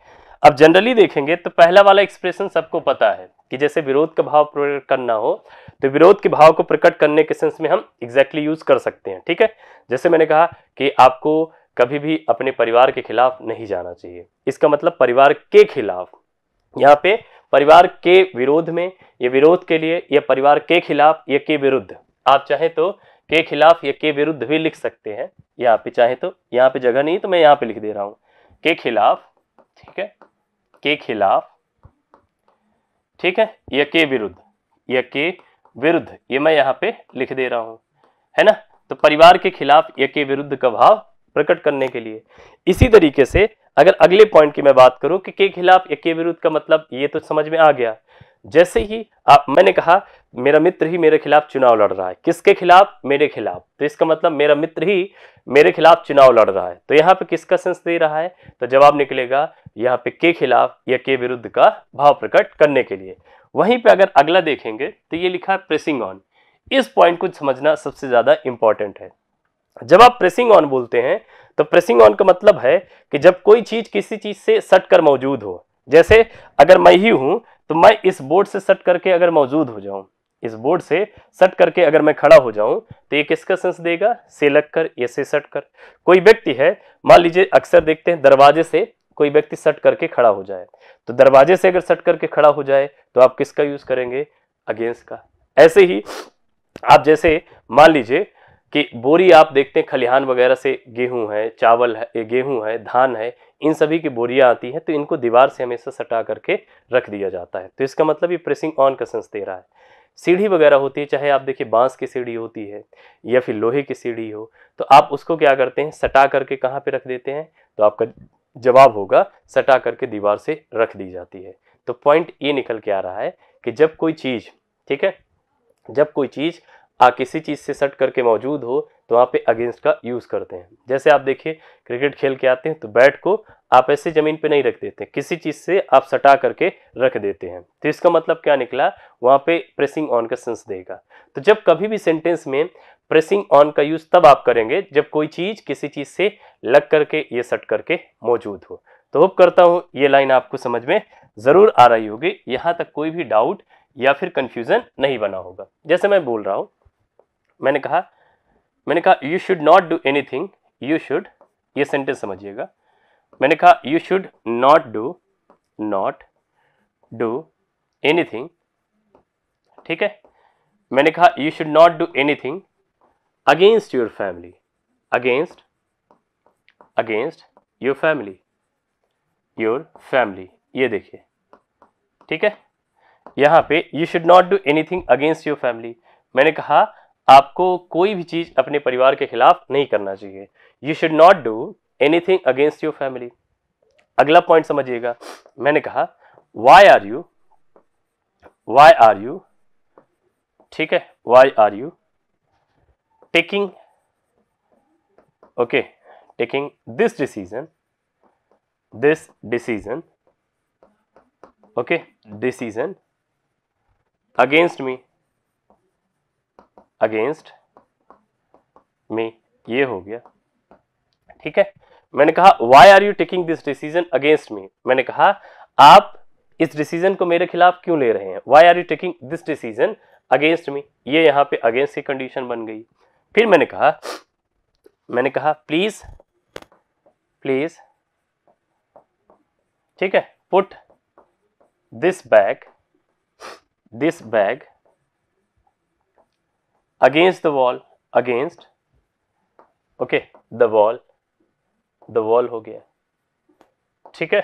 अब जनरली देखेंगे तो पहला वाला एक्सप्रेशन सबको पता है कि जैसे विरोध का भाव प्रकट करना हो तो विरोध के भाव को प्रकट करने के सेंस में हम एग्जैक्टली exactly यूज कर सकते हैं ठीक है जैसे मैंने कहा कि आपको कभी भी अपने परिवार के खिलाफ नहीं जाना चाहिए इसका मतलब परिवार के खिलाफ यहाँ पे परिवार के विरोध में ये विरोध के लिए या परिवार के खिलाफ या के विरुद्ध आप चाहे तो के खिलाफ या के विरुद्ध भी लिख सकते हैं यहाँ पे चाहे तो यहाँ पे जगह नहीं तो मैं यहाँ पे लिख दे रहा हूँ के खिलाफ ठीक है के खिलाफ ठीक है या के विरुद्ध या के विरुद्ध ये मैं यहाँ पे लिख दे रहा हूँ है ना तो परिवार के खिलाफ या के विरुद्ध का भाव प्रकट करने के लिए इसी तरीके से अगर अगले पॉइंट की मैं बात करूं कि के खिलाफ या के विरुद्ध का मतलब ये तो समझ में आ गया जैसे ही आप मैंने कहा मेरा मित्र ही मेरे खिलाफ चुनाव लड़ रहा है किसके खिलाफ मेरे खिलाफ तो इसका मतलब मेरा मित्र ही मेरे खिलाफ चुनाव लड़ रहा है तो यहाँ पे किसका सेंस दे रहा है तो जवाब निकलेगा यहाँ पे के खिलाफ या के विरुद्ध का भाव प्रकट करने के लिए वहीं पे अगर अगला देखेंगे तो ये लिखा है प्रेसिंग ऑन इस पॉइंट को समझना सबसे ज़्यादा इंपॉर्टेंट है जब आप प्रेसिंग ऑन बोलते हैं तो प्रेसिंग ऑन का मतलब है कि जब कोई चीज किसी चीज से सट कर मौजूद हो जैसे अगर मैं ही हूं तो मैं इस बोर्ड से सट करके अगर मौजूद हो जाऊं इस बोर्ड से सट करके अगर मैं खड़ा हो जाऊं तो ये किसका सेंस देगा से लग कर ये से सट कर कोई व्यक्ति है मान लीजिए अक्सर देखते हैं दरवाजे से कोई व्यक्ति सट करके खड़ा हो जाए तो दरवाजे से अगर सट करके खड़ा हो जाए तो आप किसका यूज करेंगे अगेंस्ट का ऐसे ही आप जैसे मान लीजिए कि बोरी आप देखते हैं खलिहान वगैरह से गेहूं है चावल है गेहूं है धान है इन सभी की बोरियां आती हैं तो इनको दीवार से हमेशा सटा करके रख दिया जाता है तो इसका मतलब ये प्रेसिंग ऑन का सेंस दे रहा है सीढ़ी वगैरह होती है चाहे आप देखिए बांस की सीढ़ी होती है या फिर लोहे की सीढ़ी हो तो आप उसको क्या करते हैं सटा करके कहाँ पर रख देते हैं तो आपका जवाब होगा सटा करके दीवार से रख दी जाती है तो पॉइंट ये निकल के आ रहा है कि जब कोई चीज़ ठीक है जब कोई चीज़ आ किसी चीज़ से सट करके मौजूद हो तो वहाँ पे अगेंस्ट का यूज़ करते हैं जैसे आप देखिए क्रिकेट खेल के आते हैं तो बैट को आप ऐसे ज़मीन पे नहीं रख देते किसी चीज़ से आप सटा करके रख देते हैं तो इसका मतलब क्या निकला वहाँ पे प्रेसिंग ऑन का सेंस देगा तो जब कभी भी सेंटेंस में प्रेसिंग ऑन का यूज़ तब आप करेंगे जब कोई चीज़ किसी चीज़ से लग करके ये सट करके मौजूद हो तो होप करता हूँ ये लाइन आपको समझ में ज़रूर आ रही होगी यहाँ तक कोई भी डाउट या फिर कन्फ्यूज़न नहीं बना होगा जैसे मैं बोल रहा हूँ मैंने कहा मैंने कहा you should not do anything you should ये सेंटेंस समझिएगा मैंने कहा you should not do not do anything ठीक है मैंने कहा you should not do anything against your family against against your family your family ये देखिए ठीक है यहाँ पे you should not do anything against your family मैंने कहा आपको कोई भी चीज़ अपने परिवार के खिलाफ नहीं करना चाहिए you should not do anything against your family अगला पॉइंट समझिएगा मैंने कहा why are you why are you ठीक है why are you taking okay taking this decision this decision okay decision against me against me ये हो गया ठीक है मैंने कहा why are you taking this decision against me मैंने कहा आप इस डिसीजन को मेरे खिलाफ क्यों ले रहे हैं why are you taking this decision against me ये यहां पे अगेंस्ट की कंडीशन बन गई फिर मैंने कहा मैंने कहा प्लीज प्लीज ठीक है put this bag this bag against the wall against okay the wall the wall ho gaya theek hai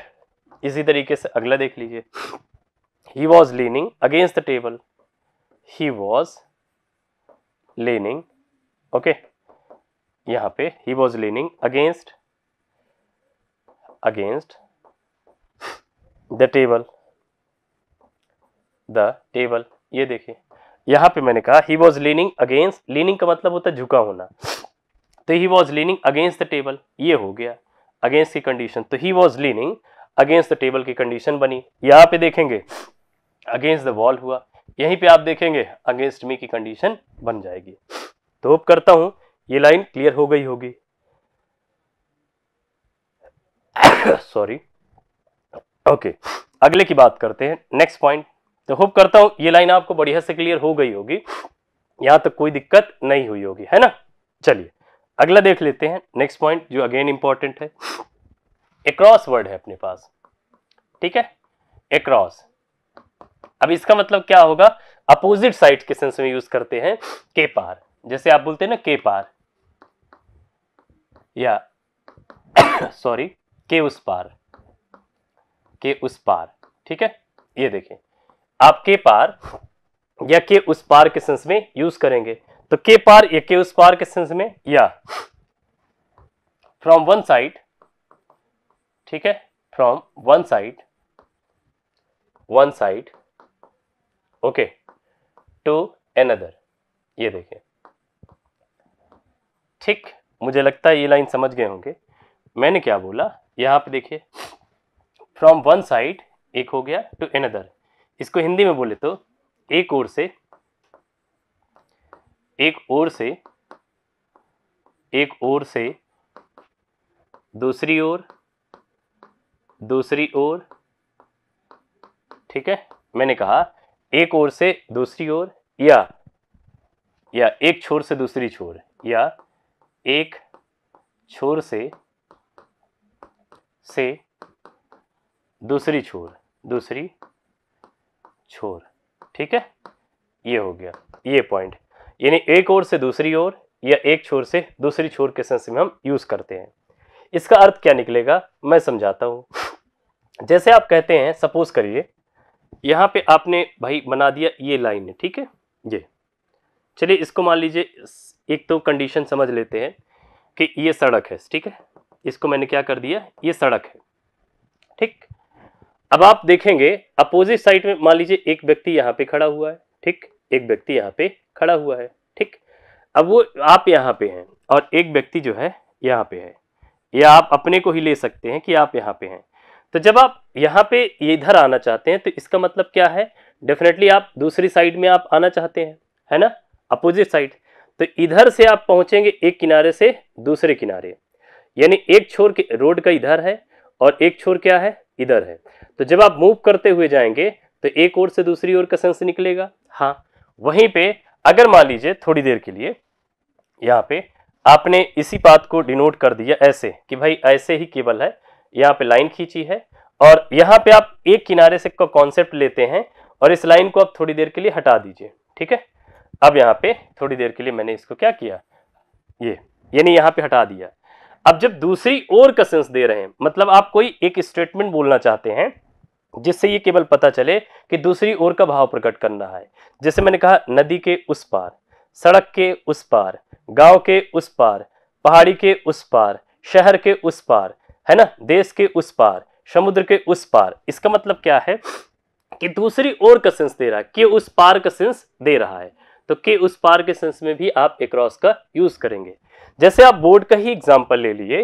isi tarike se agla dekh lijiye he was leaning against the table he was leaning okay yahan pe he was leaning against against the table the table ये देखिए यहाँ पे मैंने कहा he was leaning against leaning का मतलब होता है झुका होना तो he was leaning against the table ये हो गया अगेंस्ट की कंडीशन तो he was leaning against the table की कंडीशन बनी यहाँ पे देखेंगे अगेंस्ट द वॉल हुआ यहीं पे आप देखेंगे अगेंस्ट मी की कंडीशन बन जाएगी तो होप करता हूं ये लाइन क्लियर हो गई होगी सॉरी ओके okay. अगले की बात करते हैं नेक्स्ट पॉइंट तो होप करता हूं ये लाइन आपको बढ़िया से क्लियर हो गई होगी यहां तक कोई दिक्कत नहीं हुई होगी है ना चलिए अगला देख लेते हैं नेक्स्ट पॉइंट जो अगेन इंपॉर्टेंट है एक्रॉस वर्ड है अपने पास ठीक है एक्रॉस अब इसका मतलब क्या होगा अपोजिट साइड के सेंस में यूज करते हैं के पार जैसे आप बोलते हैं ना के पार या सॉरी के उस पार के उस पार ठीक है ये देखें आप के पार या के उस पार के सेंस में यूज करेंगे तो के पार या के उस पार के सेंस में या फ्रॉम वन साइड ठीक है from one side one side okay to another ये देखें ठीक मुझे लगता है ये लाइन समझ गए होंगे मैंने क्या बोला यहां पे देखिए फ्रॉम वन साइड एक हो गया टू एनदर इसको हिंदी में बोले तो एक ओर से एक ओर से एक ओर से दूसरी ओर दूसरी ओर ठीक है मैंने कहा एक ओर से दूसरी ओर या या एक छोर से दूसरी छोर या एक छोर से से दूसरी छोर दूसरी छोर ठीक है ये हो गया ये पॉइंट यानी एक ओर से दूसरी ओर या एक छोर से दूसरी छोर के सेंस में हम यूज़ करते हैं इसका अर्थ क्या निकलेगा मैं समझाता हूँ जैसे आप कहते हैं सपोज करिए यहाँ पे आपने भाई बना दिया ये लाइन है ठीक है ये चलिए इसको मान लीजिए एक तो कंडीशन समझ लेते हैं कि ये सड़क है ठीक है इसको मैंने क्या कर दिया ये सड़क है ठीक अब आप देखेंगे अपोजिट साइड में मान लीजिए एक व्यक्ति यहाँ पे खड़ा हुआ है ठीक एक व्यक्ति यहाँ पे खड़ा हुआ है ठीक अब वो आप यहाँ पे हैं और एक व्यक्ति जो है यहाँ पे है या आप अपने को ही ले सकते हैं कि आप यहाँ पे हैं तो जब आप यहाँ पे इधर आना चाहते हैं तो इसका मतलब क्या है डेफिनेटली आप दूसरी साइड में आप आना चाहते हैं है ना अपोजिट साइड तो इधर से आप पहुंचेंगे एक किनारे से दूसरे किनारे यानी एक छोर के रोड का इधर है और एक छोर क्या है इधर है तो जब आप मूव करते हुए जाएंगे तो एक ओर से दूसरी ओर का सेंस निकलेगा हाँ वहीं पे अगर मान लीजिए थोड़ी देर के लिए यहाँ पे आपने इसी बात को डिनोट कर दिया ऐसे कि भाई ऐसे ही केबल है यहाँ पे लाइन खींची है और यहाँ पे आप एक किनारे से का कॉन्सेप्ट लेते हैं और इस लाइन को आप थोड़ी देर के लिए हटा दीजिए ठीक है अब यहाँ पे थोड़ी देर के लिए मैंने इसको क्या किया ये यानी यहाँ पे हटा दिया अब जब दूसरी ओर का सेंस दे रहे हैं मतलब आप कोई एक स्टेटमेंट बोलना चाहते हैं जिससे ये केवल पता चले कि दूसरी ओर का भाव प्रकट करना है जैसे मैंने कहा नदी के उस पार सड़क के उस पार गांव के उस पार पहाड़ी के उस पार शहर के उस पार है ना देश के उस पार समुद्र के उस पार इसका मतलब क्या है कि दूसरी ओर का सेंस दे रहा है कि उस पार का सेंस दे रहा है तो के उस पार के सेंस में भी आप एक का यूज करेंगे जैसे आप बोर्ड का ही एग्जाम्पल ले लिए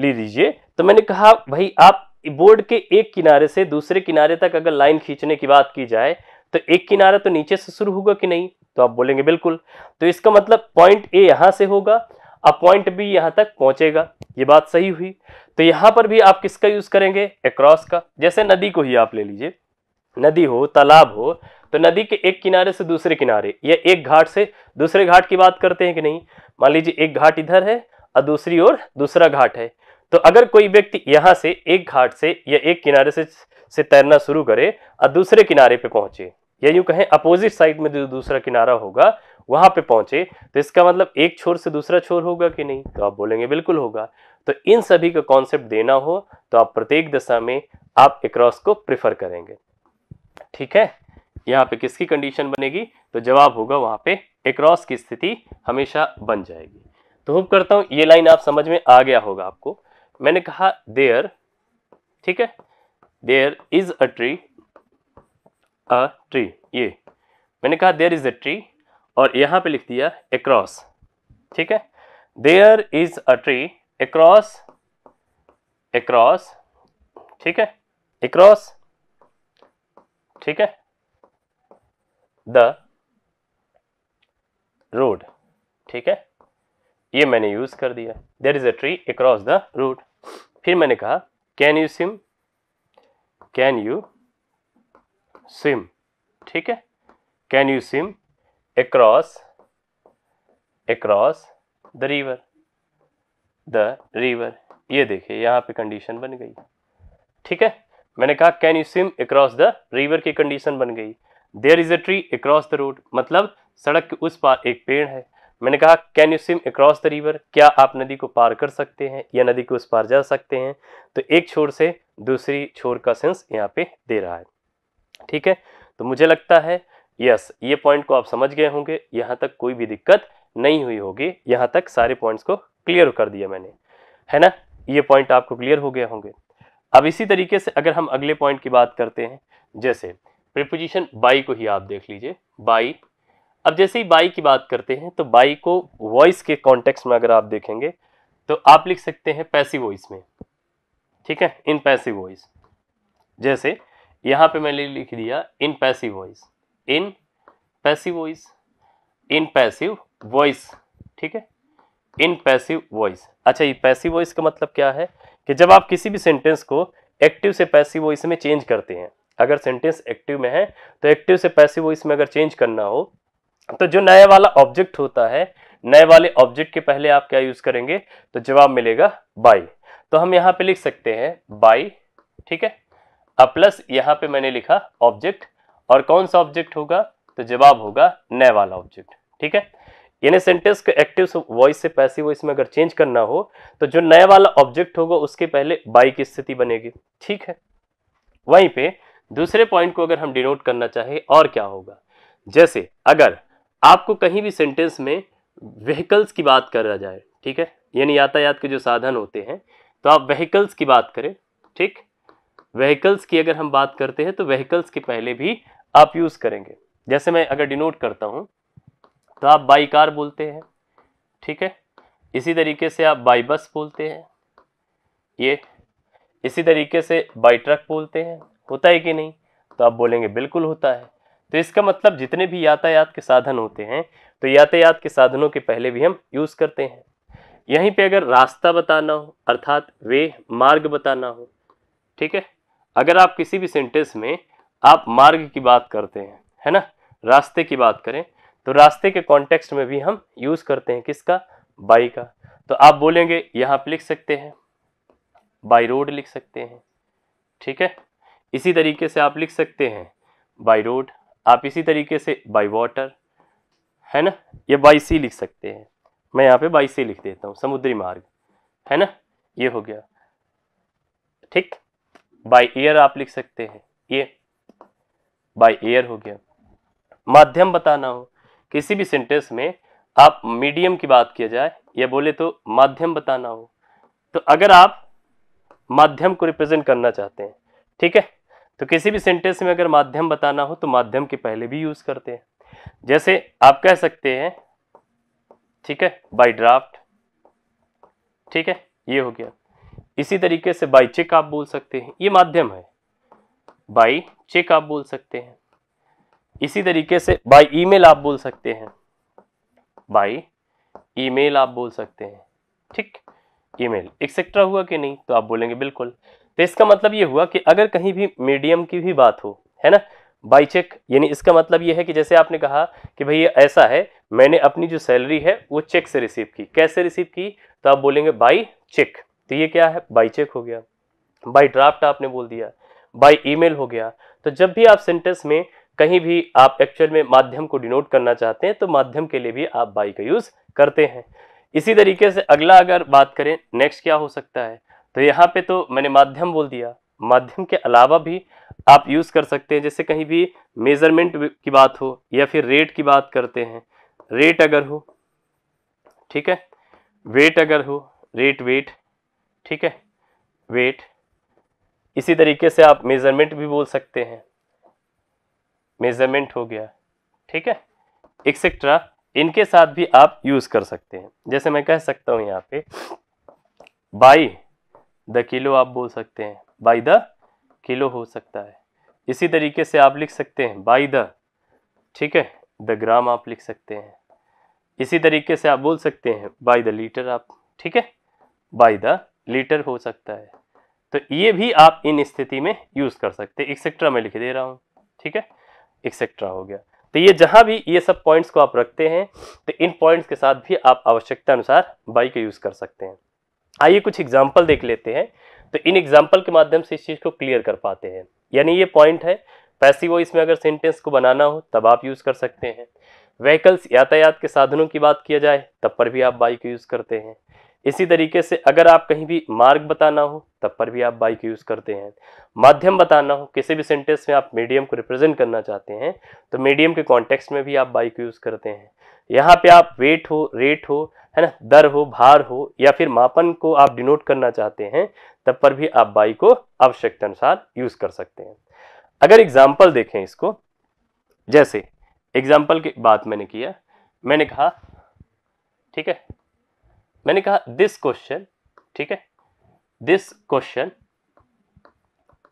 ले लीजिए तो मैंने कहा भाई आप बोर्ड के एक किनारे से दूसरे किनारे तक अगर लाइन खींचने की बात की जाए तो एक किनारा तो नीचे से शुरू होगा कि नहीं तो आप बोलेंगे बिल्कुल तो इसका मतलब पॉइंट ए यहाँ से होगा अब पॉइंट बी यहाँ तक पहुँचेगा ये बात सही हुई तो यहाँ पर भी आप किसका यूज़ करेंगे अक्रॉस का जैसे नदी को ही आप ले लीजिए नदी हो तालाब हो तो नदी के एक किनारे से दूसरे किनारे या एक घाट से दूसरे घाट की बात करते हैं कि नहीं मान लीजिए एक घाट इधर है और दूसरी ओर दूसरा घाट है तो अगर कोई व्यक्ति यहाँ से एक घाट से या एक किनारे से से तैरना शुरू करे और दूसरे किनारे पे पहुंचे या यूं कहें अपोजिट साइड में जो दूसरा किनारा होगा वहां पे पहुंचे तो इसका मतलब एक छोर से दूसरा छोर होगा कि नहीं तो आप बोलेंगे बिल्कुल होगा तो इन सभी का कॉन्सेप्ट देना हो तो आप प्रत्येक दशा में आप एक को प्रेफर करेंगे ठीक है यहाँ पे किसकी कंडीशन बनेगी तो जवाब होगा वहाँ पे एक्रॉस की स्थिति हमेशा बन जाएगी तो होप करता हूँ ये लाइन आप समझ में आ गया होगा आपको मैंने कहा देयर ठीक है there is a tree a tree ये मैंने कहा देयर इज अ ट्री और यहाँ पे लिख दिया एक्रॉस ठीक है there is a tree across across ठीक है एक्रॉस ठीक है द रोड ठीक है ये मैंने यूज कर दिया there is a tree across the road फिर मैंने कहा can you swim can you swim ठीक है can you swim across across the river the river ये देखिए यहां पे कंडीशन बन गई ठीक है मैंने कहा can you swim across the river की कंडीशन बन गई there is a tree across the road मतलब सड़क के उस पार एक पेड़ है मैंने कहा can you swim across the river क्या आप नदी को पार कर सकते हैं या नदी के उस पार जा सकते हैं तो एक छोर से दूसरी छोर का सेंस यहाँ पे दे रहा है ठीक है तो मुझे लगता है यस ये पॉइंट को आप समझ गए होंगे यहाँ तक कोई भी दिक्कत नहीं हुई होगी यहाँ तक सारे पॉइंट्स को क्लियर कर दिया मैंने है ना ये पॉइंट आपको क्लियर हो गए होंगे अब इसी तरीके से अगर हम अगले पॉइंट की बात करते हैं जैसे प्रिपोजिशन बाई को ही आप देख लीजिए बाई अब जैसे ही बाई की बात करते हैं तो बाई को वॉइस के कॉन्टेक्स्ट में अगर आप देखेंगे तो आप लिख सकते हैं पैसिव वॉइस में ठीक है इन पैसिव वॉइस जैसे यहाँ पे मैंने लिख दिया in passive voice in passive voice in passive voice ठीक है इन पैसिव वॉइस अच्छा ये पैसिव वॉइस का मतलब क्या है कि जब आप किसी भी सेंटेंस को एक्टिव से पैसिव वॉइस में चेंज करते हैं अगर सेंटेंस एक्टिव में है तो एक्टिव से पैसिव वॉइस में अगर चेंज करना हो तो जो नया वाला ऑब्जेक्ट होता है नए वाले ऑब्जेक्ट के पहले आप क्या यूज करेंगे तो जवाब मिलेगा बाई तो हम यहाँ पे लिख सकते हैं बाई ठीक है अब प्लस यहाँ पे मैंने लिखा ऑब्जेक्ट और कौन सा ऑब्जेक्ट होगा तो जवाब होगा नए वाला ऑब्जेक्ट ठीक है यानी सेंटेंस को एक्टिव वॉइस से पैसिव वॉइस में अगर चेंज करना हो तो जो नया वाला ऑब्जेक्ट होगा उसके पहले बाई की स्थिति बनेगी ठीक है वहीं पे दूसरे पॉइंट को अगर हम डिनोट करना चाहें और क्या होगा जैसे अगर आपको कहीं भी सेंटेंस में व्हीकल्स की बात करा जाए ठीक है यानी यातायात के जो साधन होते हैं तो आप व्हीकल्स की बात करें ठीक व्हीकल्स की अगर हम बात करते हैं तो व्हीकल्स के पहले भी आप यूज़ करेंगे जैसे मैं अगर डिनोट करता हूँ तो आप बाई कार बोलते हैं ठीक है इसी तरीके से आप बाई बस बोलते हैं ये इसी तरीके से बाई ट्रक बोलते हैं होता है कि नहीं तो आप बोलेंगे बिल्कुल होता है तो इसका मतलब जितने भी यातायात के साधन होते हैं तो यातायात के साधनों के पहले भी हम यूज़ करते हैं यहीं पे अगर रास्ता बताना हो अर्थात वे मार्ग बताना हो ठीक है अगर आप किसी भी सेंटेंस में आप मार्ग की बात करते हैं है ना रास्ते की बात करें तो रास्ते के कॉन्टेक्स्ट में भी हम यूज़ करते हैं किसका बाई का तो आप बोलेंगे यहां पर लिख सकते हैं बाई रोड लिख सकते हैं ठीक है इसी तरीके से आप लिख सकते हैं बाई रोड आप इसी तरीके से बाई वाटर है ना ये बाई सी लिख सकते हैं मैं यहाँ पे बाई सी लिख देता हूँ समुद्री मार्ग है ना ये हो गया ठीक बाई एयर आप लिख सकते हैं ये बाई एयर हो गया माध्यम बताना हो किसी भी सेंटेंस में आप मीडियम की बात किया जाए या बोले तो माध्यम बताना हो तो अगर आप माध्यम को रिप्रेजेंट करना चाहते हैं ठीक है तो किसी भी सेंटेंस में अगर माध्यम बताना हो तो माध्यम के पहले भी यूज़ करते हैं जैसे आप कह सकते हैं ठीक है बाई ड्राफ्ट ठीक है ये हो गया इसी तरीके से बाई चेक आप बोल सकते हैं ये माध्यम है बाई चेक आप बोल सकते हैं इसी तरीके से बाय ईमेल आप बोल सकते हैं बाय ईमेल आप बोल सकते हैं ठीक ईमेल एक्सेट्रा हुआ कि नहीं तो आप बोलेंगे बिल्कुल तो इसका मतलब ये हुआ कि अगर कहीं भी मीडियम की भी बात हो है ना बाई चेक यानी इसका मतलब ये है कि जैसे आपने कहा कि भाई ये ऐसा है मैंने अपनी जो सैलरी है वो चेक से रिसीव की कैसे रिसीव की तो आप बोलेंगे बाई चेक तो ये क्या है बाई चेक हो गया बाई ड्राफ्ट आपने बोल दिया बाई ईमेल हो गया तो जब भी आप सेंटेंस में कहीं भी आप एक्चुअल में माध्यम को डिनोट करना चाहते हैं तो माध्यम के लिए भी आप बाई का यूज़ करते हैं इसी तरीके से अगला अगर बात करें नेक्स्ट क्या हो सकता है तो यहाँ पे तो मैंने माध्यम बोल दिया माध्यम के अलावा भी आप यूज़ कर सकते हैं जैसे कहीं भी मेज़रमेंट की बात हो या फिर रेट की बात करते हैं रेट अगर हो ठीक है वेट अगर हो रेट वेट ठीक है वेट इसी तरीके से आप मेज़रमेंट भी बोल सकते हैं मेजरमेंट हो गया ठीक है एक्सेट्रा इनके साथ भी आप यूज़ कर सकते हैं जैसे मैं कह सकता हूँ यहाँ पे बाई द किलो आप बोल सकते हैं बाई द किलो हो सकता है इसी तरीके से आप लिख सकते हैं बाई द ठीक है द ग्राम आप लिख सकते हैं इसी तरीके से आप बोल सकते हैं बाई द लीटर आप ठीक है बाई द लीटर हो सकता है तो ये भी आप इन स्थिति में यूज़ कर सकते हैं एक्सेट्रा मैं लिख दे रहा हूँ ठीक है एक्सेट्रा हो गया तो ये जहाँ भी ये सब पॉइंट्स को आप रखते हैं तो इन पॉइंट्स के साथ भी आप आवश्यकता अनुसार बाई का यूज़ कर सकते हैं आइए कुछ एग्जाम्पल देख लेते हैं तो इन एग्जाम्पल के माध्यम से इस चीज़ को क्लियर कर पाते हैं यानी ये पॉइंट है वो इसमें अगर सेंटेंस को बनाना हो तब आप यूज़ कर सकते हैं व्हीकल्स यातायात के साधनों की बात किया जाए तब पर भी आप बाइक यूज़ करते हैं इसी तरीके से अगर आप कहीं भी मार्ग बताना हो तब पर भी आप बाइक यूज़ करते हैं माध्यम बताना हो किसी भी सेंटेंस में आप मीडियम को रिप्रेजेंट करना चाहते हैं तो मीडियम के कॉन्टेक्स्ट में भी आप बाइक यूज़ करते हैं यहाँ पे आप वेट हो रेट हो है ना दर हो भार हो या फिर मापन को आप डिनोट करना चाहते हैं तब पर भी आप बाइक को आवश्यकता अनुसार यूज़ कर सकते हैं अगर एग्जाम्पल देखें इसको जैसे एग्जाम्पल की बात मैंने किया मैंने कहा ठीक है मैंने कहा दिस क्वेश्चन ठीक है दिस क्वेश्चन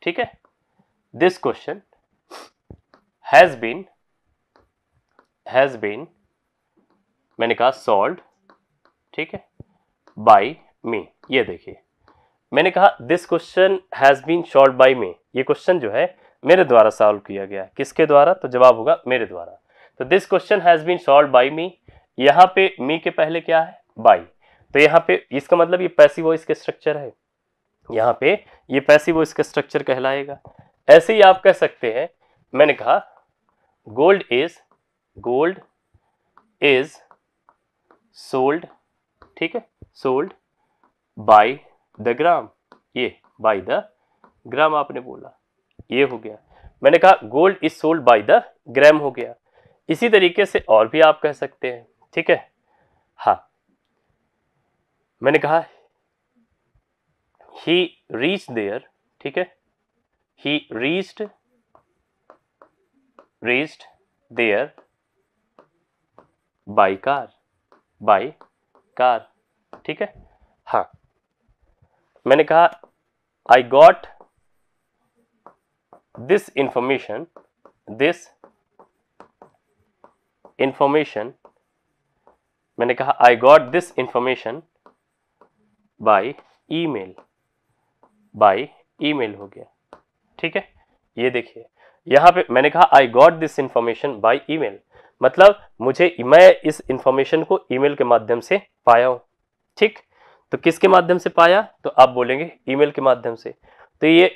ठीक है this question has been has been मैंने कहा सॉल्व ठीक है बाय मी ये देखिए मैंने कहा this question has been solve by me ये क्वेश्चन जो है मेरे द्वारा सॉल्व किया गया किसके द्वारा तो जवाब होगा मेरे द्वारा तो this question has been solve by me यहां पे मी के पहले क्या है बाई तो यहाँ पे इसका मतलब ये पैसिव वॉइस का स्ट्रक्चर है यहाँ पे ये पैसिव वॉइस का स्ट्रक्चर कहलाएगा ऐसे ही आप कह सकते हैं मैंने कहा gold is gold is sold ठीक है सोल्ड बाय द ग्राम ये बाय द ग्राम आपने बोला ये हो गया मैंने कहा gold is sold by the gram हो गया इसी तरीके से और भी आप कह सकते हैं ठीक है हाँ मैंने कहा ही रीच देयर ठीक है he reached reached there by car by car ठीक है हाँ मैंने कहा I got this information this information मैंने कहा I got this information by email by email हो गया ठीक है ये देखिए यहाँ पे मैंने कहा I got this information e email मतलब मुझे मैं इस इंफॉर्मेशन को ईमेल के माध्यम से पाया हूँ ठीक तो किसके माध्यम से पाया तो आप बोलेंगे ईमेल के माध्यम से तो ये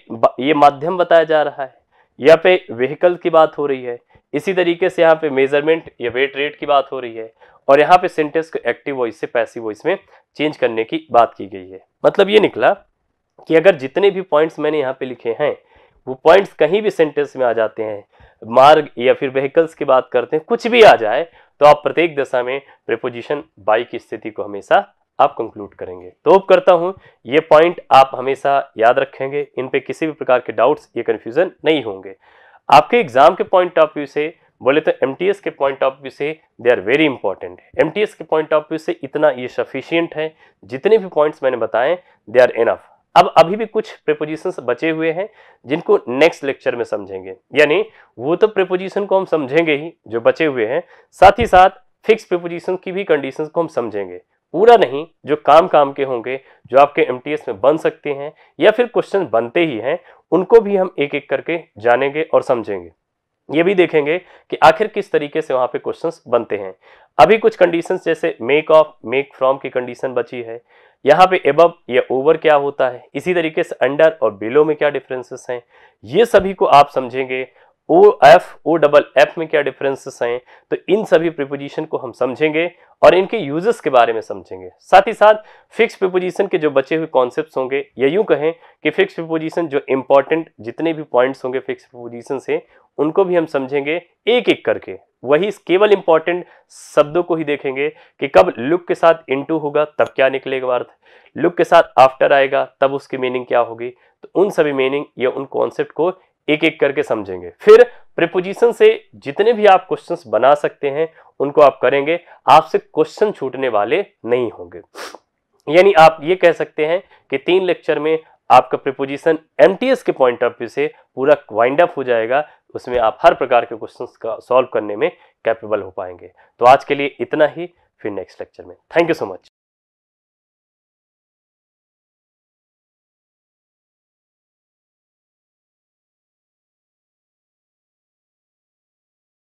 ये माध्यम बताया जा रहा है यहाँ पे व्हीकल की बात हो रही है इसी तरीके से यहाँ पे मेजरमेंट या वेट रेट की बात हो रही है और यहाँ पे सेंटेंस को एक्टिव वॉइस से पैसिव वॉइस में चेंज करने की बात की गई है मतलब ये निकला कि अगर जितने भी पॉइंट्स मैंने यहाँ पे लिखे हैं वो पॉइंट्स कहीं भी सेंटेंस में आ जाते हैं मार्ग या फिर व्हीकल्स की बात करते हैं कुछ भी आ जाए तो आप प्रत्येक दशा में प्रिपोजिशन बाई की स्थिति को हमेशा आप कंक्लूड करेंगे तो अब करता हूँ ये पॉइंट आप हमेशा याद रखेंगे इन पे किसी भी प्रकार के डाउट्स या कन्फ्यूज़न नहीं होंगे आपके एग्ज़ाम के पॉइंट ऑफ व्यू से बोले तो एम के पॉइंट ऑफ व्यू से दे आर वेरी इंपॉर्टेंट एम के पॉइंट ऑफ व्यू से इतना ये सफिशियंट है जितने भी पॉइंट्स मैंने बताए दे आर इनफ अब अभी भी कुछ प्रिपोजिशन बचे हुए हैं जिनको नेक्स्ट लेक्चर में समझेंगे यानी वो तो प्रिपोजिशन को हम समझेंगे ही जो बचे हुए हैं साथ ही साथ फिक्स प्रिपोजिशन की भी कंडीशन को हम समझेंगे पूरा नहीं जो काम काम के होंगे जो आपके एम में बन सकते हैं या फिर क्वेश्चन बनते ही हैं उनको भी हम एक एक करके जानेंगे और समझेंगे ये भी देखेंगे कि आखिर किस तरीके से वहाँ पे क्वेश्चंस बनते हैं अभी कुछ कंडीशंस जैसे मेक ऑफ मेक फ्रॉम की कंडीशन बची है यहाँ पे एब या ओवर क्या होता है इसी तरीके से अंडर और बिलो में क्या डिफरेंसेस हैं ये सभी को आप समझेंगे O F O double F में क्या डिफरेंसेस हैं तो इन सभी प्रिपोजिशन को हम समझेंगे और इनके यूजेस के बारे में समझेंगे साथ ही साथ फिक्स प्रिपोजिशन के जो बचे हुए कॉन्सेप्ट होंगे या यूं कहें कि फिक्स प्रिपोजिशन जो इंपॉर्टेंट जितने भी पॉइंट्स होंगे फिक्स प्रिपोजिशन से उनको भी हम समझेंगे एक एक करके वही केवल इंपॉर्टेंट शब्दों को ही देखेंगे कि कब लुक के साथ इनटू होगा तब क्या निकलेगा अर्थ लुक के साथ आफ्टर आएगा तब उसकी मीनिंग क्या होगी तो उन सभी मीनिंग या उन कॉन्सेप्ट को एक एक करके समझेंगे फिर प्रिपोजिशन से जितने भी आप क्वेश्चन बना सकते हैं उनको आप करेंगे आपसे क्वेश्चन छूटने वाले नहीं होंगे यानी आप ये कह सकते हैं कि तीन लेक्चर में आपका प्रिपोजिशन एम के पॉइंट ऑफ व्यू से पूरा वाइंड अप हो जाएगा उसमें आप हर प्रकार के क्वेश्चन का सॉल्व करने में कैपेबल हो पाएंगे तो आज के लिए इतना ही फिर नेक्स्ट लेक्चर में थैंक यू सो मच